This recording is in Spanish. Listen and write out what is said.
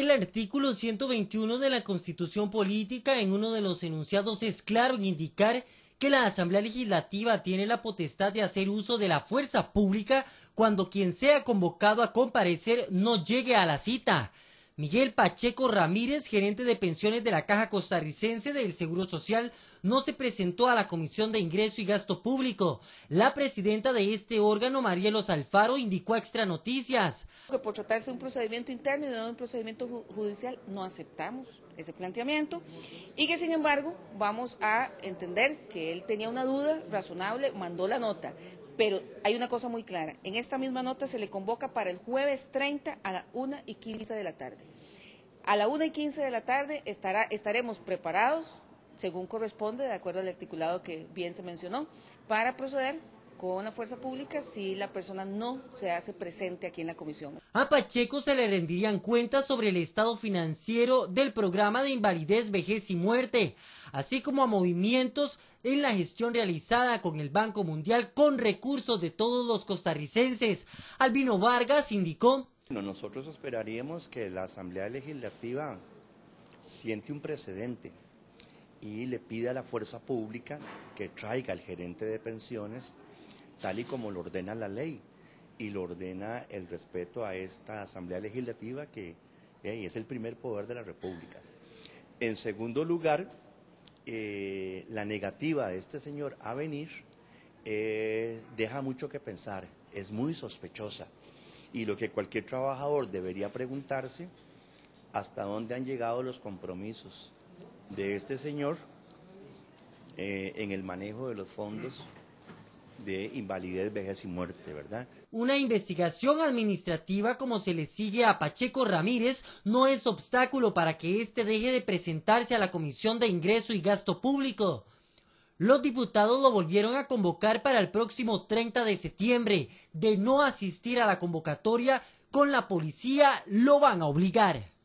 El artículo 121 de la Constitución Política en uno de los enunciados es claro en indicar que la Asamblea Legislativa tiene la potestad de hacer uso de la fuerza pública cuando quien sea convocado a comparecer no llegue a la cita. Miguel Pacheco Ramírez, gerente de pensiones de la Caja Costarricense del Seguro Social, no se presentó a la Comisión de Ingreso y Gasto Público. La presidenta de este órgano, Marielos Alfaro, indicó a Extra Noticias. Que por tratarse de un procedimiento interno y no de un procedimiento judicial, no aceptamos ese planteamiento y que sin embargo vamos a entender que él tenía una duda razonable, mandó la nota, pero hay una cosa muy clara. En esta misma nota se le convoca para el jueves 30 a la 1 y quince de la tarde. A la 1 y quince de la tarde estaremos preparados, según corresponde, de acuerdo al articulado que bien se mencionó, para proceder con la fuerza pública si la persona no se hace presente aquí en la comisión. A Pacheco se le rendirían cuentas sobre el estado financiero del programa de invalidez, vejez y muerte, así como a movimientos en la gestión realizada con el Banco Mundial con recursos de todos los costarricenses. Albino Vargas indicó. Bueno, nosotros esperaríamos que la Asamblea Legislativa siente un precedente y le pida a la fuerza pública que traiga al gerente de pensiones tal y como lo ordena la ley y lo ordena el respeto a esta Asamblea Legislativa que es el primer poder de la República. En segundo lugar, eh, la negativa de este señor a venir eh, deja mucho que pensar, es muy sospechosa. Y lo que cualquier trabajador debería preguntarse, hasta dónde han llegado los compromisos de este señor eh, en el manejo de los fondos de invalidez, vejez y muerte, ¿verdad? Una investigación administrativa como se le sigue a Pacheco Ramírez no es obstáculo para que éste deje de presentarse a la Comisión de Ingreso y Gasto Público. Los diputados lo volvieron a convocar para el próximo 30 de septiembre. De no asistir a la convocatoria, con la policía lo van a obligar.